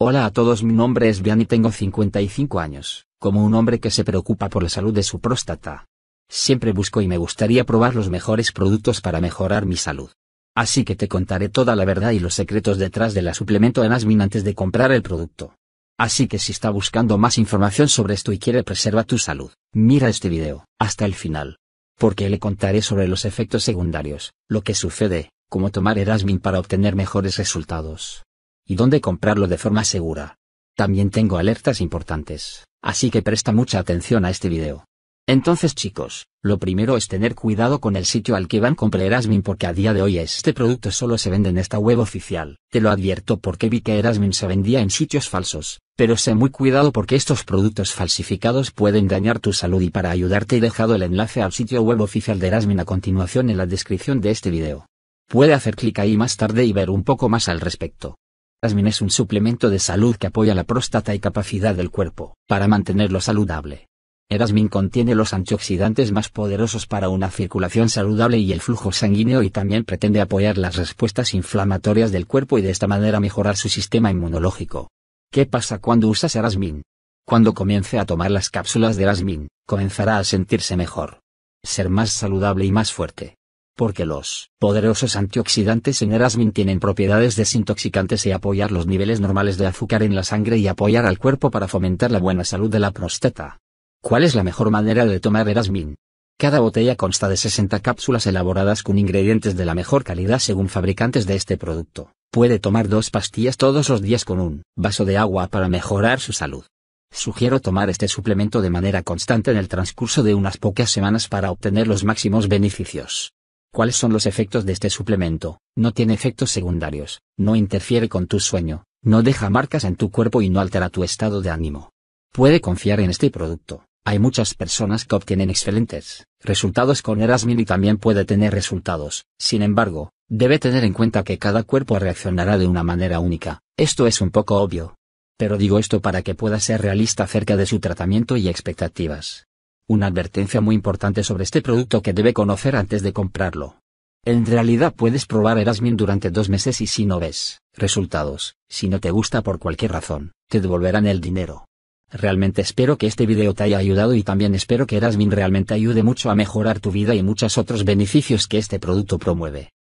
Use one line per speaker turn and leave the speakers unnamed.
Hola a todos, mi nombre es Bian y tengo 55 años, como un hombre que se preocupa por la salud de su próstata. Siempre busco y me gustaría probar los mejores productos para mejorar mi salud. Así que te contaré toda la verdad y los secretos detrás de la suplemento Erasmin antes de comprar el producto. Así que si está buscando más información sobre esto y quiere preservar tu salud, mira este video, hasta el final. Porque le contaré sobre los efectos secundarios, lo que sucede, cómo tomar Erasmin para obtener mejores resultados y dónde comprarlo de forma segura. También tengo alertas importantes, así que presta mucha atención a este video. Entonces chicos, lo primero es tener cuidado con el sitio al que van comprar Erasmin porque a día de hoy este producto solo se vende en esta web oficial. Te lo advierto porque vi que Erasmin se vendía en sitios falsos, pero sé muy cuidado porque estos productos falsificados pueden dañar tu salud y para ayudarte he dejado el enlace al sitio web oficial de Erasmin a continuación en la descripción de este video. Puede hacer clic ahí más tarde y ver un poco más al respecto. Asmin es un suplemento de salud que apoya la próstata y capacidad del cuerpo para mantenerlo saludable. Erasmin contiene los antioxidantes más poderosos para una circulación saludable y el flujo sanguíneo y también pretende apoyar las respuestas inflamatorias del cuerpo y de esta manera mejorar su sistema inmunológico. ¿Qué pasa cuando usas Erasmin? Cuando comience a tomar las cápsulas de Erasmin, comenzará a sentirse mejor. Ser más saludable y más fuerte porque los poderosos antioxidantes en Erasmin tienen propiedades desintoxicantes y apoyar los niveles normales de azúcar en la sangre y apoyar al cuerpo para fomentar la buena salud de la próstata. ¿Cuál es la mejor manera de tomar Erasmin? Cada botella consta de 60 cápsulas elaboradas con ingredientes de la mejor calidad según fabricantes de este producto. Puede tomar dos pastillas todos los días con un vaso de agua para mejorar su salud. Sugiero tomar este suplemento de manera constante en el transcurso de unas pocas semanas para obtener los máximos beneficios. ¿Cuáles son los efectos de este suplemento? No tiene efectos secundarios, no interfiere con tu sueño, no deja marcas en tu cuerpo y no altera tu estado de ánimo. Puede confiar en este producto. Hay muchas personas que obtienen excelentes resultados con Erasmil y también puede tener resultados. Sin embargo, debe tener en cuenta que cada cuerpo reaccionará de una manera única. Esto es un poco obvio. Pero digo esto para que pueda ser realista acerca de su tratamiento y expectativas. Una advertencia muy importante sobre este producto que debe conocer antes de comprarlo. En realidad puedes probar Erasmin durante dos meses y si no ves resultados, si no te gusta por cualquier razón, te devolverán el dinero. Realmente espero que este video te haya ayudado y también espero que Erasmin realmente ayude mucho a mejorar tu vida y muchos otros beneficios que este producto promueve.